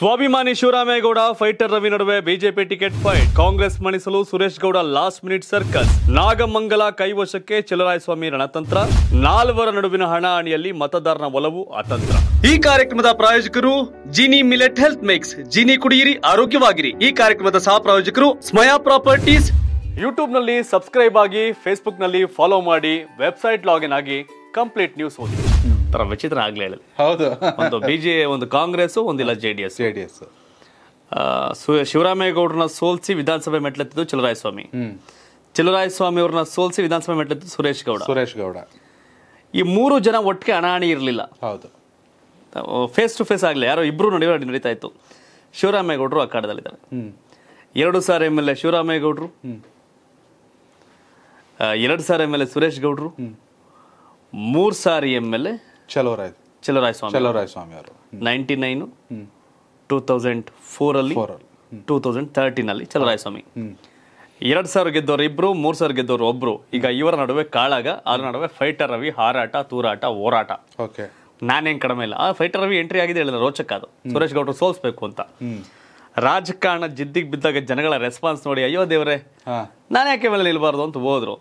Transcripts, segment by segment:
ಸ್ವಾಭಿಮಾನಿ ಶಿವರಾಮೇಗೌಡ ಫೈಟರ್ ರವಿ ನಡುವೆ BJP ticket fight Congress ಮಣಿಸಲು Suresh Gowda last minute circus Nagamangala ಕೈವಶಕ್ಕೆ ಚಲರಾಯಸ್ವಾಮಿ ರಣತಂತ್ರ ನಾಲ್ವರ ನಡುವಿನ ಹಣಾಹಣಿಯಲ್ಲಿ ಮತದಾರನ ಒಲವು ಅತಂತ್ರ ಈ ಕಾರ್ಯಕ್ರಮದ ಪ್ರಾಯೋಜಕರು Jini millet health mix Jini ಕುಡಿಯಿರಿ ಆರೋಗ್ಯವಾಗಿರಿ ಈ ಕಾರ್ಯಕ್ರಮದ ಸಹ ಪ್ರಾಯೋಜಕರು ಸ್ಮಯಾ ಪ್ರಾಪರ್ಟೀಸ್ ಯೂಟ್ಯೂಬ್ ನಲ್ಲಿ ಸಬ್ಸ್ಕ್ರೈಬ್ ಆಗಿ ಫೇಸ್ಬುಕ್ ನಲ್ಲಿ ಫಾಲೋ ಮಾಡಿ ವೆಬ್ಸೈಟ್ ಲಾಗಿನ್ ಆಗಿ ಕಂಪ್ಲೀಟ್ ನ್ಯೂಸ್ ಓದಿ ತರ ವಿಚಿತ್ರ ಆಗಲೇ ಹೇಳಿ ಹೌದು ಒಂದು ಬಿ ಜೆ ಒಂದು ಕಾಂಗ್ರೆಸ್ಸು ಒಂದಿಲ್ಲ J D S J D S ಶಿವರಾಮೇಗೌಡರನ್ನ ಸೋಲಿಸಿ ವಿಧಾನಸಭೆ ಮೆಟ್ಲೆತ್ತಿದ್ದು ಚಲರಾಯಸ್ವಾಮಿ ಸ್ವಾಮಿ ಅವ್ರನ್ನ ಸೋಲ್ಸಿ ವಿಧಾನಸಭೆ ಮೆಟ್ಲೆತ್ತಿದ್ದು ಸುರೇಶ್ ಗೌಡ ಸುರೇಶ್ ಗೌಡ ಈ ಮೂರು ಜನ ಒಟ್ಟಿಗೆ ಅಣಾಣಿ ಇರಲಿಲ್ಲ ಹೌದು ಫೇಸ್ ಟು ಫೇಸ್ ಆಗಲಿ ಯಾರೋ ಇಬ್ಬರು ನಡೆಯುವ ನಡೀತಾ ಇತ್ತು ಶಿವರಾಮೇಗೌಡರು ಅಖಾಡದಲ್ಲಿದ್ದಾರೆ ಎರಡು ಸಾರಿ ಎಮ್ ಎಲ್ ಎ ಶಿವರಾಮೇಗೌಡರು ಎರಡು ಸಾರಿ ಎಮ್ ಎಲ್ ಎ ಸುರೇಶ್ ಗೌಡರು ಮೂರು ಸಾರಿ M L A Chaluvaraya Chaluvaraya Swamy Swamy ಅವರು ನೈಂಟಿ ನೈನು ಟೂ ತೌಸಂಡ್ ಅಲ್ಲಿ ಟೂ ತೌಸಂಡ್ ತರ್ಟೀನಲ್ಲಿ ಸ್ವಾಮಿ ಎರಡು ಸಾವಿರ ಗೆದ್ದವರು ಇಬ್ರು ಮೂರ್ ಸಾವಿರ ಗೆದ್ದವರು ಒಬ್ರು ಈಗ ಇವರ ನಡುವೆ ಕಾಳಾಗ ಅದ್ರ ನಡುವೆ ಫೈಟರ್ ರವಿ ಹಾರಾಟ ತೂರಾಟ ಹೋರಾಟ ಓಕೆ ನಾನೇನ್ ಕಡಿಮೆ ಇಲ್ಲ ಆ ಫೈಟರ್ ರವಿ ಎಂಟ್ರಿ ಆಗಿದೆ ಹೇಳಿದ್ರೆ ರೋಚಕ ಅದು ಸುರೇಶ್ ಗೌಡ್ರು ಸೋಲ್ಸ್ಬೇಕು ಅಂತ ರಾಜಕಾರಣ ಜಿದ್ದಿಗೆ ಬಿದ್ದಾಗ ಜನಗಳ ರೆಸ್ಪಾನ್ಸ್ ನೋಡಿ ಅಯ್ಯೋ ದೇವ್ರೆ ನಾನು ಯಾಕೆ ಮೇಲೆ ನಿಲ್ಬಾರ್ದು ಅಂತ ಹೋದ್ರು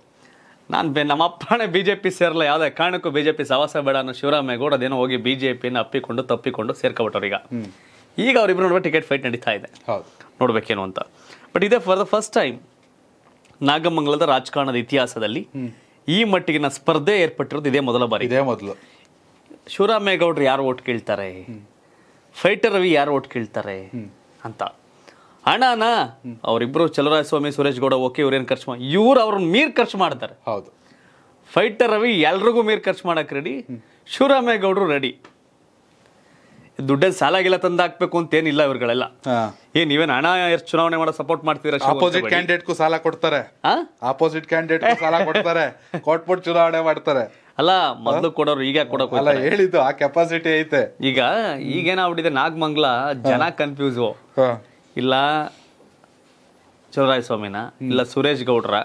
ನಾನು ಬೆ ನಮ್ಮ ಅಪ್ಪಣೆ ಬಿ ಜೆ ಪಿ ಸೇರಲ್ಲ ಯಾವುದೇ ಕಾರಣಕ್ಕೂ ಬಿ ಜೆ ಪಿ ಸವಾಸ ಬೇಡ ಅನ್ನೋ ಶಿವರಾಮೇಗೌಡ ಅದೇನೋ ಹೋಗಿ ಬಿ ಜೆ ಪಿನ ಅಪ್ಪಿಕೊಂಡು ತಪ್ಪಿಕೊಂಡು ಸೇರ್ಕೊಬಿಟ್ಟವ್ರು ಈಗ ಅವ್ರಿಬ್ರು ನೋಡುವ ಟಿಕೆಟ್ ಫೈಟ್ ನಡೀತಾ ಇದೆ ನೋಡ್ಬೇಕೇನು ಅಂತ ಬಟ್ ಇದೇ ಫಾರ್ ದ ಫಸ್ಟ್ ಟೈಮ್ ನಾಗಮಂಗಲದ ರಾಜಕಾರಣದ ಇತಿಹಾಸದಲ್ಲಿ ಈ ಮಟ್ಟಿಗಿನ ಸ್ಪರ್ಧೆ ಏರ್ಪಟ್ಟಿರೋದು ಇದೇ ಮೊದಲ ಬಾರಿ ಇದೇ ಮೊದಲು ಶಿವರಾಮೇಗೌಡರು ಯಾರು ಓಟ್ ಕೇಳ್ತಾರೆ ಫೈಟರ್ ರವಿ ಯಾರು ಓಟ್ ಕೇಳ್ತಾರೆ ಅಂತ ಹಣನ ಅವರಿಬ್ರು ಚಲರಾಯ ಸ್ವಾಮಿ ಸುರೇಶ್ ಗೌಡ ಓಕೆ ಇವ್ರೇನು ಖರ್ಚು ಮಾಡಿ ಇವ್ರು ಅವ್ರನ್ನ ಮೀರ್ ಖರ್ಚು ಮಾಡ್ತಾರೆ ಹೌದು ಫೈಟರ್ ರವಿ ಎಲ್ರಿಗೂ ಮೀರ್ ಖರ್ಚು ಮಾಡಕ್ಕೆ ರೆಡಿ ಶಿವರಾಮೇಗೌಡರು ರೆಡಿ ದುಡ್ಡಲ್ಲಿ ಸಾಲಾಗಿಲ್ಲ ತಂದು ಹಾಕ್ಬೇಕು ಅಂತ ಏನಿಲ್ಲ ಇವ್ರಗಳೆಲ್ಲ ಏನ್ ನೀವೇನು ಹಣ ಎಷ್ಟು ಚುನಾವಣೆ ಮಾಡೋ ಸಪೋರ್ಟ್ ಮಾಡ್ತೀರಾ ಆಪೋಸಿಟ್ ಕ್ಯಾಂಡಿಡೇಟ್ಗೂ ಸಾಲ ಕೊಡ್ತಾರೆ ಆಪೋಸಿಟ್ ಕ್ಯಾಂಡಿಡೇಟ್ ಸಾಲ ಕೊಡ್ತಾರೆ ಕೊಟ್ಬಿಟ್ಟು ಚುನಾವಣೆ ಮಾಡ್ತಾರೆ ಅಲ್ಲ ಮೊದಲು ಕೊಡೋರು ಈಗ ಕೊಡೋಕೆ ಅಲ್ಲ ಹೇಳಿದ್ದು ಆ ಕೆಪಾಸಿಟಿ ಐತೆ ಈಗ ಈಗೇನಾಗ್ಬಿಟ್ಟಿದೆ ನಾಗಮಂಗ್ಲ ಜನ ಕನ್ಫ್ಯೂಸ್ ಇಲ್ಲ ಚಲುವರಾಯ ಸ್ವಾಮಿನ ಇಲ್ಲ ಸುರೇಶ್ ಗೌಡ್ರ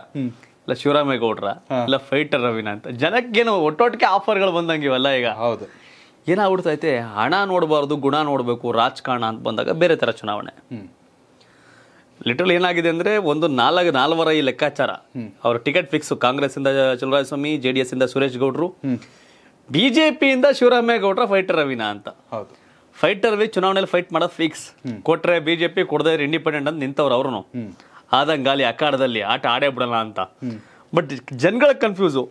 ಇಲ್ಲ ಶಿವರಾಮೇಗೌಡ್ರ ಇಲ್ಲ ಫೈಟರ್ ರವಿನ ಅಂತ ಜನಕ್ಕೇನು ಒಟ್ಟೊಟ್ಟಿಗೆ ಆಫರ್ಗಳು ಬಂದಂಗೆ ಇವೆಲ್ಲ ಈಗ ಹೌದು ಏನಾಗ್ಬಿಡ್ತೈತೆ ಹಣ ನೋಡಬಾರ್ದು ಗುಣ ನೋಡಬೇಕು ರಾಜಕಾರಣ ಅಂತ ಬಂದಾಗ ಬೇರೆ ಥರ ಚುನಾವಣೆ ಲಿಟ್ರಲ್ ಏನಾಗಿದೆ ಅಂದರೆ ಒಂದು ನಾಲ್ಕು ನಾಲ್ವರ ಈ ಲೆಕ್ಕಾಚಾರ ಅವ್ರ ಟಿಕೆಟ್ ಫಿಕ್ಸ್ ಕಾಂಗ್ರೆಸ್ಸಿಂದ ಇಂದ ಜೆ ಡಿ ಎಸ್ ಇಂದ ಸುರೇಶ್ ಗೌಡ್ರು ಬಿ ಜೆ ಪಿಯಿಂದ ಶಿವರಾಮೇಗೌಡ್ರ ಫೈಟರ್ ರವೀನಾ ಅಂತ ಹೌದು ಫೈಟರ್ ವಿ ಚುನಾವಣೆಯಲ್ಲಿ ಫೈಟ್ ಮಾಡೋದು ಫಿಕ್ಸ್ ಕೊಟ್ರೆ ಬಿಜೆಪಿ ಕೊಡದೇ ಇಂಡಿಪೆಂಡೆಂಟ್ ಅಂತ ನಿಂತವ್ರು ಅವ್ರು ಆದಂಗಾಲಿ ಅಲ್ಲಿ ಅಖಾಡದಲ್ಲಿ ಆಟ ಆಡೇ ಬಿಡಲ್ಲ ಅಂತ ಬಟ್ ಜನಗಳ ಕನ್ಫ್ಯೂಸು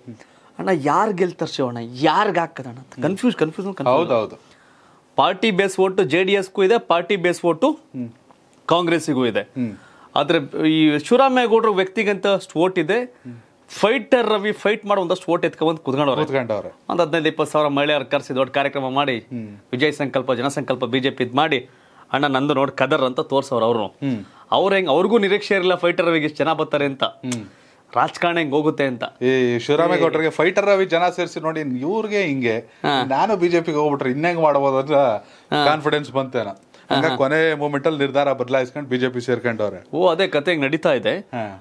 ಅಣ್ಣ ಯಾರು ಗೆಲ್ತಾರೆ ಶಿವಣ್ಣ ಯಾರಿಗೆ ಹಾಕದಣ್ಣ ಕನ್ಫ್ಯೂಸ್ ಕನ್ಫ್ಯೂಸ್ ಹೌದು party base vote J D ಎಸ್ಗೂ ಇದೆ ಪಾರ್ಟಿ ಬೇಸ್ ಓಟು ಕಾಂಗ್ರೆಸ್ಸಿಗೂ ಇದೆ ಆದರೆ ಈ ಶಿವರಾಮೇಗೌಡರು ವ್ಯಕ್ತಿಗಂತ ಓಟ್ ಇದೆ ಫೈಟರ್ ರವಿ ಫೈಟ್ ಮಾಡಿ ಒಂದಷ್ಟು ಓಟ್ ಎತ್ಕೊಂಡ್ ಕುತ್ಕೊಂಡವ್ರು ಕುತ್ಕೊಂಡವ್ರೆ ಒಂದ್ ಹದಿನೈದು ಇಪ್ಪತ್ತು ಸಾವಿರ ಮಹಿಳೆಯರು ಕರೆಸಿ ದೊಡ್ಡ ಕಾರ್ಯಕ್ರಮ ಮಾಡಿ ವಿಜಯ್ ಸಂಕಲ್ಪ ಜನಸಂಕಲ್ಪ ಬಿಜೆಪಿ ಮಾಡಿ ಅಣ್ಣ ನಂದು ನೋಡಿ ಕದರ್ ಅಂತ ತೋರ್ಸವ್ರು ಅವರು ಅವ್ರ ಹೆಂಗ್ ಅವ್ರಿಗೂ ನಿರೀಕ್ಷೆ ಇರಲಿಲ್ಲ ಫೈಟರ್ ರವಿಗೆ ಎಷ್ಟು ಜನ ಬರ್ತಾರೆ ಅಂತ ರಾಜಕಾರಣ ಹೆಂಗ್ ಹೋಗುತ್ತೆ ಅಂತ ಈ ಶಿವರಾಮೇಗೌಡರಿಗೆ ಫೈಟರ್ ರವಿ ಜನ ಸೇರಿಸಿ ನೋಡಿ ಇವ್ರಿಗೆ ಹಿಂಗೆ ನಾನು ಬಿಜೆಪಿಗೆ ಹೋಗ್ಬಿಟ್ರೆ ಇನ್ನೆಂಗ್ ಮಾಡಬಹುದು ಅಂತ ಕಾನ್ಫಿಡೆನ್ಸ್ ಬಂತೇನ ಕೊನೆ ಮೂಮೆಂಟ್ ಅಲ್ಲಿ ನಿರ್ಧಾರ ಬದಲಾಯಿಸ್ಕೊಂಡು ಬಿಜೆಪಿ ಸೇರ್ಕೊಂಡವ್ರೆ ಓ ಅದೇ ಕತೆ ನಡೀತಾ ಇದೆ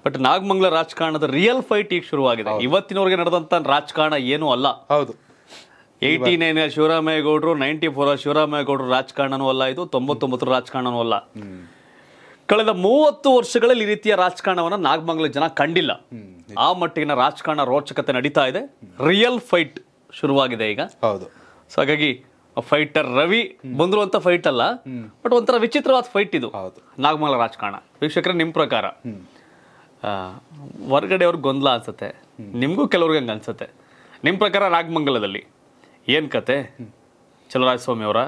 ಬಟ್ ನಾಗಮಂಗಲ ರಾಜಕಾರಣದ ರಿಯಲ್ ಫೈಟ್ ಈಗ ಶುರುವಾಗಿದೆ ಇವತ್ತಿನವರೆಗೆ ನಡೆದಂತ ರಾಜಕಾರಣ ಏನು ಅಲ್ಲ ಹೌದು ಏಯ್ಟಿ ನೈನ್ ಶಿವರಾಮೇಗೌಡರು ನೈಂಟಿ ಫೋರ್ ಶಿವರಾಮೇಗೌಡರು ರಾಜಕಾರಣನೂ ಅಲ್ಲ ಇದು ತೊಂಬತ್ತೊಂಬತ್ತರ ರಾಜಕಾರಣನೂ ಅಲ್ಲ ಕಳೆದ ಮೂವತ್ತು ವರ್ಷಗಳಲ್ಲಿ ಈ ರೀತಿಯ ರಾಜಕಾರಣವನ್ನು ನಾಗಮಂಗಲ ಜನ ಕಂಡಿಲ್ಲ ಆ ಮಟ್ಟಿಗಿನ ರಾಜಕಾರಣ ರೋಚಕತೆ ನಡೀತಾ ಇದೆ ರಿಯಲ್ ಫೈಟ್ ಶುರುವಾಗಿದೆ ಈಗ ಹೌದು ಸೊ ಹಾಗಾಗಿ ಫೈಟರ್ ರವಿ ಬಂದಿರುವಂತ ಫೈಟ್ ಅಲ್ಲ ಬಟ್ ಒಂಥರ ವಿಚಿತ್ರವಾದ ಫೈಟ್ ಇದು ನಾಗಮಾಲ ರಾಜಕಾರಣ ವೀಕ್ಷಕರ ನಿಮ್ಮ ಪ್ರಕಾರ ಹೊರಗಡೆ ಅವ್ರಿಗೆ ಗೊಂದಲ ಅನ್ಸುತ್ತೆ ನಿಮಗೂ ಕೆಲವ್ರಿಗೆ ಹಂಗೆ ಅನ್ಸುತ್ತೆ ನಿಮ್ಮ ಪ್ರಕಾರ ನಾಗಮಂಗಲದಲ್ಲಿ ಏನು ಕತೆ ಚಲರಾಜಸ್ವಾಮಿ ಅವರ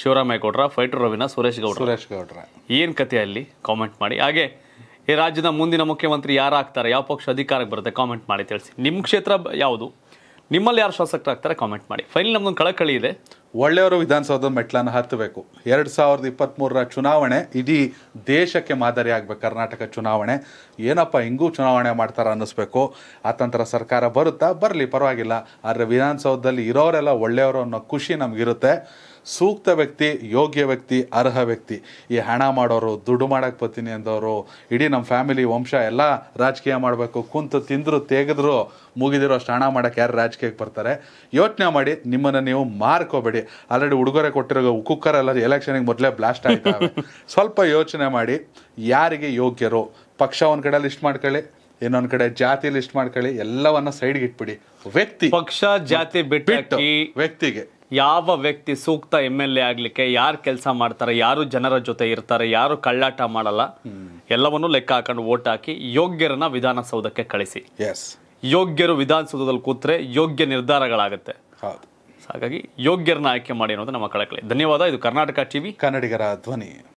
ಶಿವರಾಮಯ್ಯ ಗೌಡ್ರ ಫೈಟರ್ ರವಿನ ಸುರೇಶ್ ಗೌಡ್ರ ಸುರೇಶ್ ಗೌಡ್ರ ಏನು ಕತೆ ಅಲ್ಲಿ ಕಾಮೆಂಟ್ ಮಾಡಿ ಹಾಗೆ ಈ ರಾಜ್ಯದ ಮುಂದಿನ ಮುಖ್ಯಮಂತ್ರಿ ಯಾರು ಯಾವ ಪಕ್ಷ ಅಧಿಕಾರಕ್ಕೆ ಬರುತ್ತೆ ಕಾಮೆಂಟ್ ಮಾಡಿ ತಿಳಿಸಿ ನಿಮ್ಮ ಕ್ಷೇತ್ರ ಯಾವುದು ನಿಮ್ಮಲ್ಲಿ ಯಾರು ಶಾಸಕರಾಗ್ತಾರೆ ಕಾಮೆಂಟ್ ಮಾಡಿ ಫೈನಲ್ ನಮ್ದೊಂದು ಕಳಕಳಿ ಇದೆ ಒಳ್ಳೆಯವರು ವಿಧಾನಸೌಧದ ಮೆಟ್ಲನ್ನು ಹತ್ತಬೇಕು ಎರಡು ಸಾವಿರದ ಇಪ್ಪತ್ತ್ಮೂರರ ಚುನಾವಣೆ ಇಡೀ ದೇಶಕ್ಕೆ ಮಾದರಿ ಆಗಬೇಕು ಕರ್ನಾಟಕ ಚುನಾವಣೆ ಏನಪ್ಪ ಹಿಂಗೂ ಚುನಾವಣೆ ಮಾಡ್ತಾರೆ ಅನ್ನಿಸ್ಬೇಕು ಆ ಸರ್ಕಾರ ಬರುತ್ತಾ ಬರಲಿ ಪರವಾಗಿಲ್ಲ ಆದರೆ ವಿಧಾನಸೌಧದಲ್ಲಿ ಇರೋರೆಲ್ಲ ಒಳ್ಳೆಯವರು ಅನ್ನೋ ಖುಷಿ ನಮಗಿರುತ್ತೆ ಸೂಕ್ತ ವ್ಯಕ್ತಿ ಯೋಗ್ಯ ವ್ಯಕ್ತಿ ಅರ್ಹ ವ್ಯಕ್ತಿ ಈ ಹಣ ಮಾಡೋರು ದುಡ್ಡು ಮಾಡೋಕ್ಕೆ ಬರ್ತೀನಿ ಅಂದವರು ಇಡೀ ನಮ್ಮ ಫ್ಯಾಮಿಲಿ ವಂಶ ಎಲ್ಲ ರಾಜಕೀಯ ಮಾಡಬೇಕು ಕುಂತು ತಿಂದರು ತೆಗೆದ್ರು ಮುಗಿದಿರೋ ಅಷ್ಟು ಹಣ ಮಾಡೋಕ್ಕೆ ಯಾರು ರಾಜಕೀಯಕ್ಕೆ ಬರ್ತಾರೆ ಯೋಚನೆ ಮಾಡಿ ನಿಮ್ಮನ್ನು ನೀವು ಮಾರ್ಕೋಬೇಡಿ ಆಲ್ರೆಡಿ ಉಡುಗೊರೆ ಕೊಟ್ಟಿರೋ ಕುಕ್ಕರ್ ಎಲ್ಲ ಎಲೆಕ್ಷನಿಗೆ ಮೊದಲೇ ಬ್ಲಾಸ್ಟ್ ಆಗ್ತಾ ಸ್ವಲ್ಪ ಯೋಚನೆ ಮಾಡಿ ಯಾರಿಗೆ ಯೋಗ್ಯರು ಪಕ್ಷ ಒಂದು ಕಡೆ ಲಿಸ್ಟ್ ಮಾಡ್ಕೊಳ್ಳಿ ಇನ್ನೊಂದು ಕಡೆ ಜಾತಿ ಲಿಸ್ಟ್ ಮಾಡ್ಕೊಳ್ಳಿ ಎಲ್ಲವನ್ನ ಸೈಡ್ಗೆ ಇಟ್ಬಿಡಿ ವ್ಯಕ್ತಿ ಪಕ್ಷ ಜಾತಿ ಬಿಟ್ಟು ವ್ಯಕ್ತಿಗೆ ಯಾವ ವ್ಯಕ್ತಿ ಸೂಕ್ತ ಎಮ್ ಎಲ್ ಎ ಆಗಲಿಕ್ಕೆ ಯಾರು ಕೆಲಸ ಮಾಡ್ತಾರೆ ಯಾರು ಜನರ ಜೊತೆ ಇರ್ತಾರೆ ಯಾರು ಕಳ್ಳಾಟ ಮಾಡಲ್ಲ ಎಲ್ಲವನ್ನೂ ಲೆಕ್ಕ ಹಾಕೊಂಡು ಓಟ್ ಹಾಕಿ ಯೋಗ್ಯರನ್ನ ವಿಧಾನಸೌಧಕ್ಕೆ ಕಳಿಸಿ ಯೋಗ್ಯರು ವಿಧಾನಸೌಧದಲ್ಲಿ ಕೂತ್ರೆ ಯೋಗ್ಯ ನಿರ್ಧಾರಗಳಾಗುತ್ತೆ ಹಾಗಾಗಿ ಯೋಗ್ಯರನ್ನ ಆಯ್ಕೆ ಮಾಡಿ ಅನ್ನೋದು ನಮ್ಮ ಕಳಕಳಿ ಧನ್ಯವಾದ ಇದು ಕರ್ನಾಟಕ ಟಿವಿ ಕನ್ನಡಿಗರ ಧ್ವನಿ